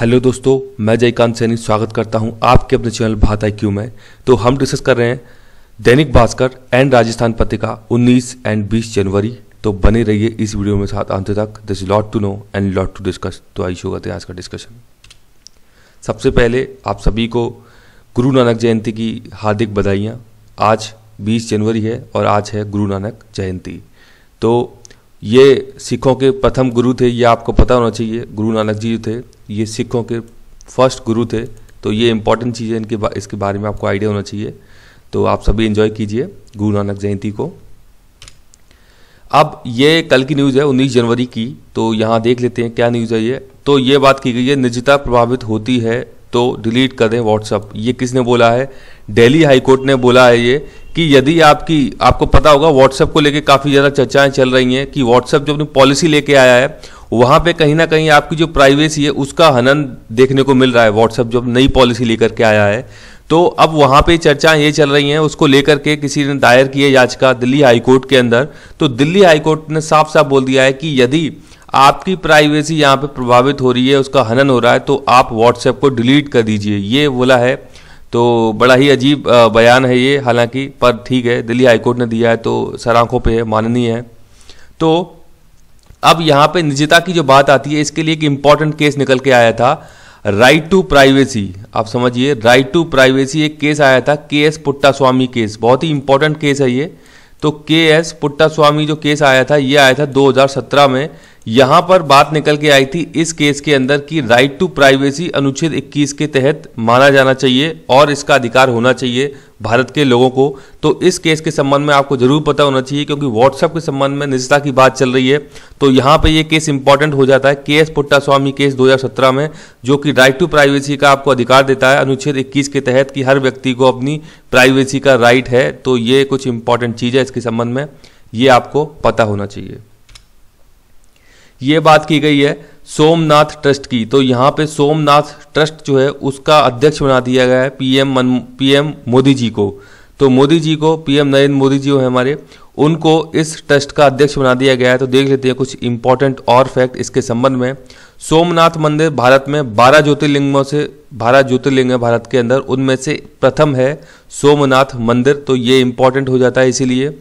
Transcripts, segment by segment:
hello दोस्तों मैं जयकांत सैनी स्वागत करता हूं आपके अपने चैनल भात आई क्यू में तो हम डिस्कस कर रहे हैं दैनिक भास्कर एंड राजस्थान पत्रिका 19 एंड 20 जनवरी तो बने रहिए इस वीडियो में साथ अंत तक this lot to know and lot to discuss तो आई शो करते हैं आज का डिस्कशन सबसे पहले आप सभी को गुरु नानक जयंती की हार्दिक बधाइयाँ आज बीस जनवरी है और आज है गुरु नानक जयंती तो ये सिखों के प्रथम गुरु थे ये आपको पता होना चाहिए गुरु नानक जी थे ये सिखों के फर्स्ट गुरु थे तो ये इंपॉर्टेंट चीज़ें इनके बा, इसके बारे में आपको आइडिया होना चाहिए तो आप सभी इन्जॉय कीजिए गुरु नानक जयंती को अब ये कल की न्यूज़ है उन्नीस जनवरी की तो यहाँ देख लेते हैं क्या न्यूज़ है ये तो ये बात की गई है निजता प्रभावित होती है तो डिलीट कर दें व्हाट्सअप ये किसने बोला है दिल्ली हाईकोर्ट ने बोला है ये कि यदि आपकी आपको पता होगा व्हाट्सअप को लेके काफ़ी ज़्यादा चर्चाएं चल रही हैं कि व्हाट्सअप जो अपनी पॉलिसी लेके आया है वहाँ पे कहीं ना कहीं आपकी जो प्राइवेसी है उसका हनन देखने को मिल रहा है व्हाट्सअप जो नई पॉलिसी लेकर के आया है तो अब वहाँ पे चर्चाएं ये चल रही हैं उसको लेकर के किसी ने दायर की है याचिका दिल्ली हाईकोर्ट के अंदर तो दिल्ली हाईकोर्ट ने साफ साफ बोल दिया है कि यदि आपकी प्राइवेसी यहाँ पे प्रभावित हो रही है उसका हनन हो रहा है तो आप व्हाट्सएप को डिलीट कर दीजिए ये बोला है तो बड़ा ही अजीब बयान है ये हालांकि पर ठीक है दिल्ली हाईकोर्ट ने दिया है तो सर आंखों पर माननीय है तो अब यहाँ पे निजता की जो बात आती है इसके लिए एक इम्पॉर्टेंट केस निकल के आया था राइट टू प्राइवेसी आप समझिए राइट टू प्राइवेसी एक केस आया था के एस पुट्टा स्वामी केस बहुत ही इंपॉर्टेंट केस है ये तो के एस पुट्टा स्वामी जो केस आया था ये आया था 2017 में यहां पर बात निकल के आई थी इस केस के अंदर कि राइट टू प्राइवेसी अनुच्छेद 21 के तहत माना जाना चाहिए और इसका अधिकार होना चाहिए भारत के लोगों को तो इस केस के संबंध में आपको जरूर पता होना चाहिए क्योंकि व्हाट्सएप के संबंध में निजता की बात चल रही है तो यहाँ पे ये केस इंपॉर्टेंट हो जाता है के एस पुट्टास्वामी केस 2017 में जो कि राइट टू प्राइवेसी का आपको अधिकार देता है अनुच्छेद 21 के तहत कि हर व्यक्ति को अपनी प्राइवेसी का राइट है तो ये कुछ इंपॉर्टेंट चीज़ है इसके संबंध में ये आपको पता होना चाहिए ये बात की गई है सोमनाथ ट्रस्ट की तो यहाँ पे सोमनाथ ट्रस्ट जो है उसका अध्यक्ष बना दिया गया है पीएम मन पीएम मोदी जी को तो मोदी जी को पीएम नरेंद्र मोदी जी है हमारे उनको इस ट्रस्ट का अध्यक्ष बना दिया गया है तो देख लेते हैं कुछ इंपॉर्टेंट और फैक्ट इसके संबंध में सोमनाथ मंदिर भारत में बारह ज्योतिर्लिंगों से बारह ज्योतिर्लिंग है भारत के अंदर उनमें से प्रथम है सोमनाथ मंदिर तो ये इंपॉर्टेंट हो जाता है इसीलिए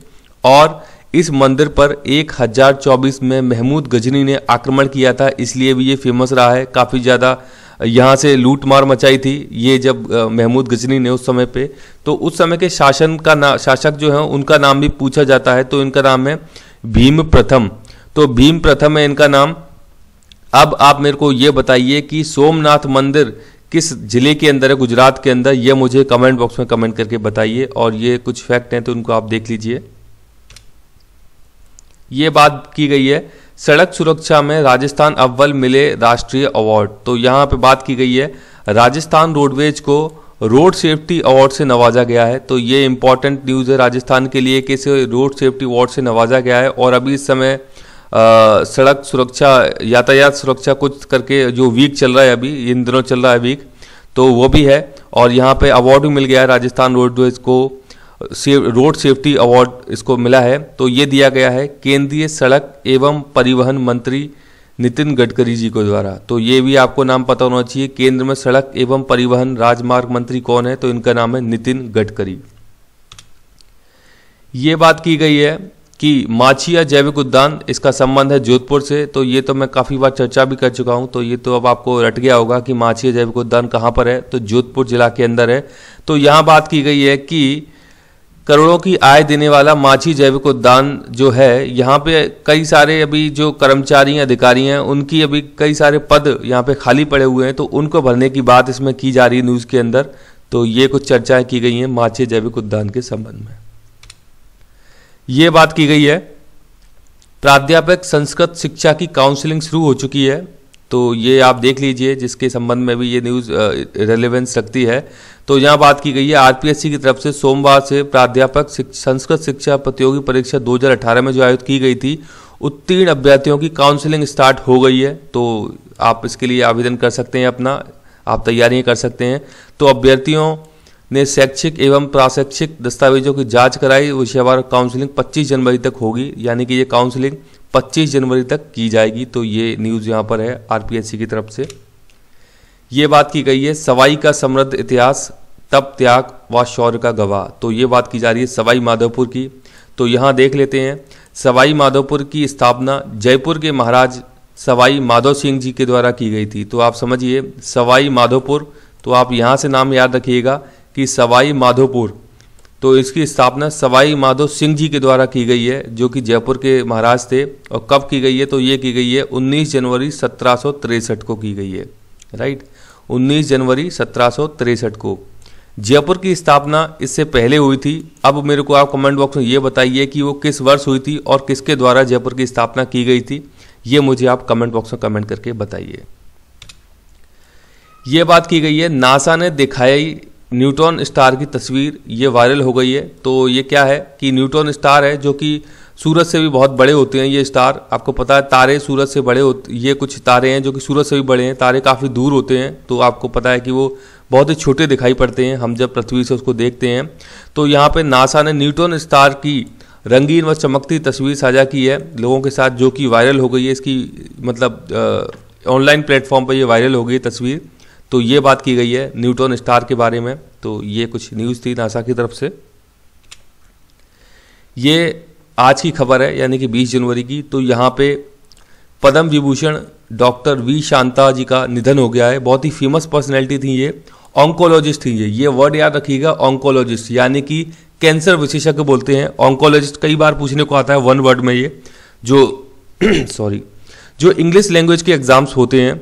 और इस मंदिर पर 1024 में महमूद गजनी ने आक्रमण किया था इसलिए भी ये फेमस रहा है काफ़ी ज़्यादा यहाँ से लूट मार मचाई थी ये जब महमूद गजनी ने उस समय पे तो उस समय के शासन का ना शासक जो है उनका नाम भी पूछा जाता है तो इनका नाम है भीम प्रथम तो भीम प्रथम है इनका नाम अब आप मेरे को ये बताइए कि सोमनाथ मंदिर किस ज़िले के अंदर है गुजरात के अंदर यह मुझे कमेंट बॉक्स में कमेंट करके बताइए और ये कुछ फैक्ट हैं तो उनको आप देख लीजिए ये बात की गई है सड़क सुरक्षा में राजस्थान अव्वल मिले राष्ट्रीय अवार्ड तो यहाँ पे बात की गई है राजस्थान रोडवेज को रोड सेफ्टी अवार्ड से नवाजा गया है तो ये इम्पॉर्टेंट न्यूज़ है राजस्थान के लिए कि इसे रोड सेफ्टी अवार्ड से नवाजा गया है और अभी इस समय आ, सड़क सुरक्षा यातायात सुरक्षा कुछ करके जो वीक चल रहा है अभी इन दिनों चल रहा है वीक तो वो भी है और यहाँ पे अवार्ड भी मिल गया है राजस्थान रोडवेज को रोड सेफ्टी अवार्ड इसको मिला है तो ये दिया गया है केंद्रीय सड़क एवं परिवहन मंत्री नितिन गडकरी जी को द्वारा तो ये भी आपको नाम पता होना चाहिए केंद्र में सड़क एवं परिवहन राजमार्ग मंत्री कौन है तो इनका नाम है नितिन गडकरी ये बात की गई है कि माछिया जैविक उद्यान इसका संबंध है जोधपुर से तो ये तो मैं काफ़ी बार चर्चा भी कर चुका हूँ तो ये तो अब आपको रट गया होगा कि माछिया जैविक उद्यान कहाँ पर है तो जोधपुर जिला के अंदर है तो यहाँ बात की गई है कि करोड़ों की आय देने वाला माछी जैविक उद्यान जो है यहाँ पे कई सारे अभी जो कर्मचारी अधिकारी हैं उनकी अभी कई सारे पद यहाँ पे खाली पड़े हुए हैं तो उनको भरने की बात इसमें की जा रही है न्यूज़ के अंदर तो ये कुछ चर्चाएं की गई हैं माछी जैविक उद्यान के संबंध में ये बात की गई है प्राध्यापक संस्कृत शिक्षा की काउंसलिंग शुरू हो चुकी है तो ये आप देख लीजिए जिसके संबंध में भी ये न्यूज़ रेलिवेंस रखती है तो यहाँ बात की गई है आरपीएससी की तरफ से सोमवार से प्राध्यापक संस्कृत शिक्षा प्रतियोगी परीक्षा 2018 में जो आयोजित की गई थी उत्तीर्ण अभ्यर्थियों की काउंसलिंग स्टार्ट हो गई है तो आप इसके लिए आवेदन कर सकते हैं अपना आप तैयारियाँ कर सकते हैं तो अभ्यर्थियों ने शैक्षिक एवं प्राशैक्षिक दस्तावेजों की जांच कराई विषयवार काउंसलिंग 25 जनवरी तक होगी यानी कि ये काउंसलिंग 25 जनवरी तक की जाएगी तो ये न्यूज़ यहाँ पर है आरपीएससी की तरफ से ये बात की गई है सवाई का समृद्ध इतिहास तप त्याग व शौर्य का गवाह तो ये बात की जा रही है सवाई माधोपुर की तो यहाँ देख लेते हैं सवाई माधोपुर की स्थापना जयपुर के महाराज सवाई माधव सिंह जी के द्वारा की गई थी तो आप समझिए सवाई माधोपुर तो आप यहाँ से नाम याद रखिएगा कि सवाई माधोपुर तो इसकी स्थापना सवाई माधो सिंह जी के द्वारा की गई है जो कि जयपुर के महाराज थे और कब की गई है तो ये की गई है 19 जनवरी सत्रह को की गई है राइट 19 जनवरी सत्रह को जयपुर की स्थापना इससे पहले हुई थी अब मेरे को आप कमेंट बॉक्स में ये बताइए कि वो किस वर्ष हुई थी और किसके द्वारा जयपुर की स्थापना की गई थी ये मुझे आप कमेंट बॉक्स में कमेंट करके बताइए ये बात की गई है नासा ने दिखाई न्यूट्रॉन स्टार की तस्वीर ये वायरल हो गई है तो ये क्या है कि न्यूट्रॉन स्टार है जो कि सूरज से भी बहुत बड़े होते हैं ये स्टार आपको पता है तारे सूरज से बड़े होते ये कुछ तारे हैं जो कि सूरज से भी बड़े हैं तारे काफ़ी दूर होते हैं तो आपको पता है कि वो बहुत ही छोटे दिखाई पड़ते हैं हम जब पृथ्वी से उसको देखते हैं तो यहाँ पर नासा ने न्यूट्रॉन स्टार की रंगीन व चमकती तस्वीर साझा की है लोगों के साथ जो कि वायरल हो गई है इसकी मतलब ऑनलाइन प्लेटफॉर्म पर यह वायरल हो गई तस्वीर तो ये बात की गई है न्यूट्रॉन स्टार के बारे में तो ये कुछ न्यूज़ थी नासा की तरफ से ये आज की खबर है यानी कि 20 जनवरी की तो यहाँ पे पद्म विभूषण डॉक्टर वी शांता जी का निधन हो गया है बहुत ही फेमस पर्सनैलिटी थी ये ऑन्कोलॉजिस्ट थी ये ये वर्ड याद रखिएगा ऑन्कोलॉजिस्ट यानी कि कैंसर विशेषज्ञ बोलते हैं ऑन्कोलॉजिस्ट कई बार पूछने को आता है वन वर्ड में ये जो सॉरी जो इंग्लिश लैंग्वेज के एग्जाम्स होते हैं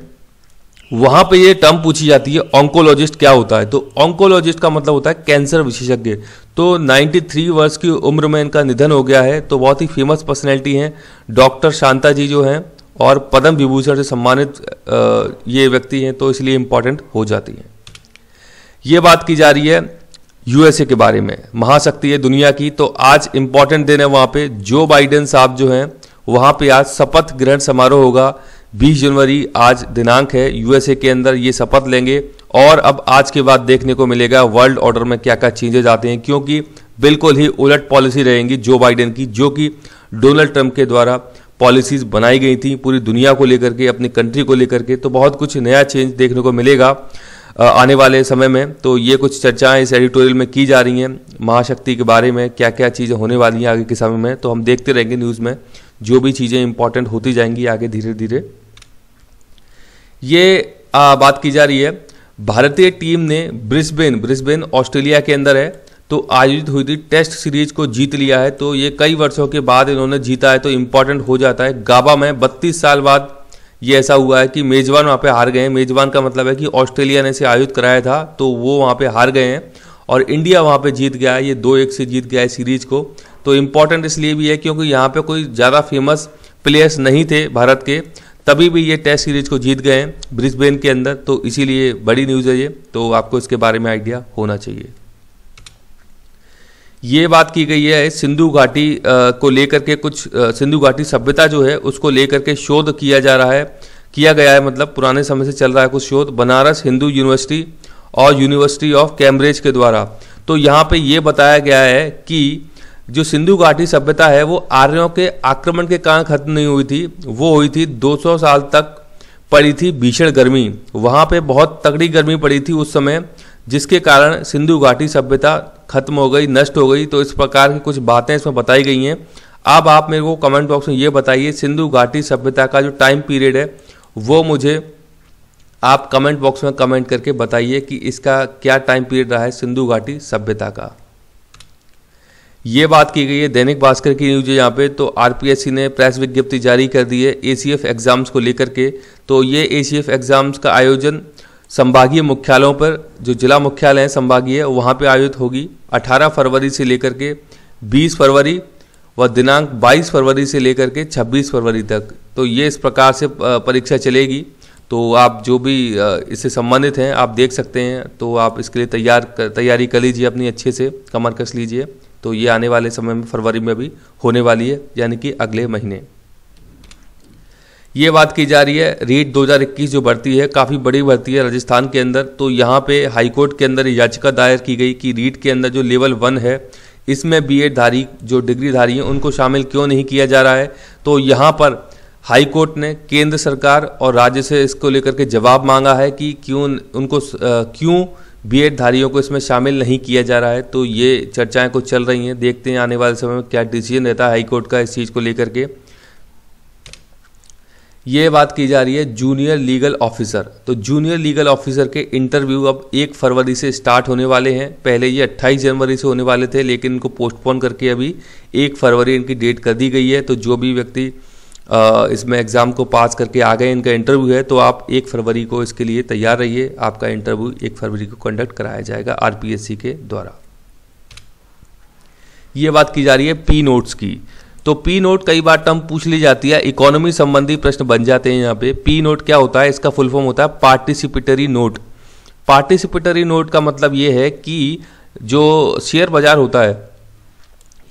वहां पे ये टर्म पूछी जाती है ऑन्कोलॉजिस्ट क्या होता है तो ऑन्कोलॉजिस्ट का मतलब होता है कैंसर विशेषज्ञ तो 93 वर्ष की उम्र में इनका निधन हो गया है तो बहुत ही फेमस पर्सनैलिटी हैं डॉक्टर शांता जी जो हैं और पद्म विभूषण से सम्मानित ये व्यक्ति हैं तो इसलिए इंपॉर्टेंट हो जाती हैं ये बात की जा रही है यूएसए के बारे में महाशक्ति है दुनिया की तो आज इंपॉर्टेंट दिन है वहां पे जो बाइडेन साहब जो हैं वहां पे आज शपथ ग्रहण समारोह होगा 20 जनवरी आज दिनांक है यूएसए के अंदर ये शपथ लेंगे और अब आज के बाद देखने को मिलेगा वर्ल्ड ऑर्डर में क्या क्या चेंजेज आते हैं क्योंकि बिल्कुल ही उलट पॉलिसी रहेंगी जो बाइडेन की जो कि डोनाल्ड ट्रंप के द्वारा पॉलिसीज बनाई गई थी पूरी दुनिया को लेकर के अपनी कंट्री को लेकर के तो बहुत कुछ नया चेंज देखने को मिलेगा आने वाले समय में तो ये कुछ चर्चाएं इस एडिटोरियल में की जा रही हैं महाशक्ति के बारे में क्या क्या चीज़ें होने वाली हैं आगे के समय में तो हम देखते रहेंगे न्यूज़ में जो भी चीज़ें इंपॉर्टेंट होती जाएंगी आगे धीरे धीरे ये आ, बात की जा रही है भारतीय टीम ने ब्रिस्बेन ब्रिस्बेन ऑस्ट्रेलिया के अंदर है तो आयोजित हुई थी टेस्ट सीरीज को जीत लिया है तो ये कई वर्षों के बाद इन्होंने जीता है तो इम्पॉर्टेंट हो जाता है गाबा में बत्तीस साल बाद ये ऐसा हुआ है कि मेज़बान वहाँ पे हार गए हैं मेज़बान का मतलब है कि ऑस्ट्रेलिया ने इसे आयोजित कराया था तो वो वहाँ पे हार गए हैं और इंडिया वहाँ पे जीत गया है ये दो एक से जीत गया है सीरीज़ को तो इम्पॉर्टेंट इसलिए भी है क्योंकि यहाँ पे कोई ज़्यादा फेमस प्लेयर्स नहीं थे भारत के तभी भी ये टेस्ट सीरीज को जीत गए हैं ब्रिस्बेन के अंदर तो इसीलिए बड़ी न्यूज़ है ये तो आपको इसके बारे में आइडिया होना चाहिए ये बात की गई है सिंधु घाटी को लेकर के कुछ सिंधु घाटी सभ्यता जो है उसको लेकर के शोध किया जा रहा है किया गया है मतलब पुराने समय से चल रहा है कुछ शोध बनारस हिंदू यूनिवर्सिटी और यूनिवर्सिटी ऑफ कैम्ब्रिज के द्वारा तो यहाँ पे ये बताया गया है कि जो सिंधु घाटी सभ्यता है वो आर्यों के आक्रमण के कारण खत्म नहीं हुई थी वो हुई थी 200 साल तक पड़ी थी भीषण गर्मी वहाँ पे बहुत तगड़ी गर्मी पड़ी थी उस समय जिसके कारण सिंधु घाटी सभ्यता खत्म हो गई नष्ट हो गई तो इस प्रकार की कुछ बातें इसमें बताई गई हैं अब आप मेरे को कमेंट बॉक्स में ये बताइए सिंधु घाटी सभ्यता का जो टाइम पीरियड है वो मुझे आप कमेंट बॉक्स में कमेंट करके बताइए कि इसका क्या टाइम पीरियड रहा है सिंधु घाटी सभ्यता का ये बात की गई है दैनिक भास्कर की न्यूज यहाँ पे तो आरपीएससी ने प्रेस विज्ञप्ति जारी कर दी है एसीएफ एग्ज़ाम्स को लेकर के तो ये एसीएफ एग्ज़ाम्स का आयोजन संभागीय मुख्यालयों पर जो जिला मुख्यालय हैं संभागीय है, वहाँ पे आयोजित होगी 18 फरवरी से लेकर के 20 फरवरी व दिनांक 22 फरवरी से लेकर के 26 फरवरी तक तो ये इस प्रकार से परीक्षा चलेगी तो आप जो भी इससे संबंधित हैं आप देख सकते हैं तो आप इसके लिए तैयार तैयारी कर लीजिए अपनी अच्छे से कमर कस लीजिए तो ये आने वाले समय में फरवरी में भी होने वाली है यानी कि अगले महीने ये बात की जा रही है रीट 2021 जो बढ़ती है काफ़ी बड़ी भर्ती है राजस्थान के अंदर तो यहाँ पे हाईकोर्ट के अंदर याचिका दायर की गई कि रीट के अंदर जो लेवल वन है इसमें बी धारी जो डिग्री धारी हैं उनको शामिल क्यों नहीं किया जा रहा है तो यहाँ पर हाईकोर्ट ने केंद्र सरकार और राज्य से इसको लेकर के जवाब मांगा है कि क्यों उनको क्यों बीएड धारियों को इसमें शामिल नहीं किया जा रहा है तो ये चर्चाएं कुछ चल रही हैं देखते हैं आने वाले समय में क्या डिसीजन रहता है हाईकोर्ट का इस चीज़ को लेकर के ये बात की जा रही है जूनियर लीगल ऑफिसर तो जूनियर लीगल ऑफिसर के इंटरव्यू अब एक फरवरी से स्टार्ट होने वाले हैं पहले ये 28 जनवरी से होने वाले थे लेकिन इनको पोस्टपोन करके अभी एक फरवरी इनकी डेट कर दी गई है तो जो भी व्यक्ति इसमें एग्ज़ाम को पास करके आ गए इनका इंटरव्यू है तो आप एक फरवरी को इसके लिए तैयार रहिए आपका इंटरव्यू एक फरवरी को कंडक्ट कराया जाएगा आरपीएससी के द्वारा ये बात की जा रही है पी नोट्स की तो पी नोट कई बार टर्म पूछ ली जाती है इकोनॉमी संबंधी प्रश्न बन जाते हैं यहाँ पे पी नोट क्या होता है इसका फुल फॉर्म होता है पार्टिसिपेटरी नोट पार्टिसिपेटरी नोट का मतलब ये है कि जो शेयर बाजार होता है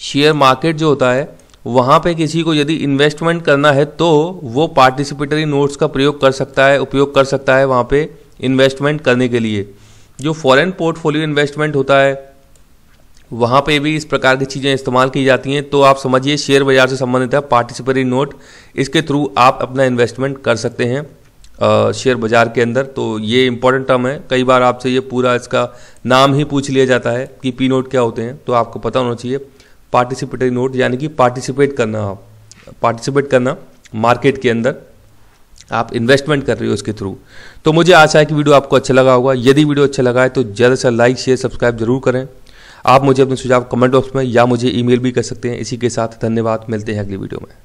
शेयर मार्केट जो होता है वहाँ पे किसी को यदि इन्वेस्टमेंट करना है तो वो पार्टिसिपेटरी नोट्स का प्रयोग कर सकता है उपयोग कर सकता है वहाँ पे इन्वेस्टमेंट करने के लिए जो फॉरेन पोर्टफोलियो इन्वेस्टमेंट होता है वहाँ पे भी इस प्रकार की चीज़ें इस्तेमाल की जाती हैं तो आप समझिए शेयर बाजार से संबंधित है पार्टिसिपेटरी नोट इसके थ्रू आप अपना इन्वेस्टमेंट कर सकते हैं शेयर बाजार के अंदर तो ये इंपॉर्टेंट टर्म है कई बार आपसे ये पूरा इसका नाम ही पूछ लिया जाता है कि पी नोट क्या होते हैं तो आपको पता होना चाहिए पार्टिसिपेटरी नोट यानी कि पार्टिसिपेट करना पार्टिसिपेट करना मार्केट के अंदर आप इन्वेस्टमेंट कर रहे हो उसके थ्रू तो मुझे आशा है कि वीडियो आपको अच्छा लगा होगा यदि वीडियो अच्छा लगा है तो ज़्यादा से लाइक शेयर सब्सक्राइब जरूर करें आप मुझे अपने सुझाव कमेंट बॉक्स में या मुझे ईमेल भी कर सकते हैं इसी के साथ धन्यवाद मिलते हैं अगली वीडियो में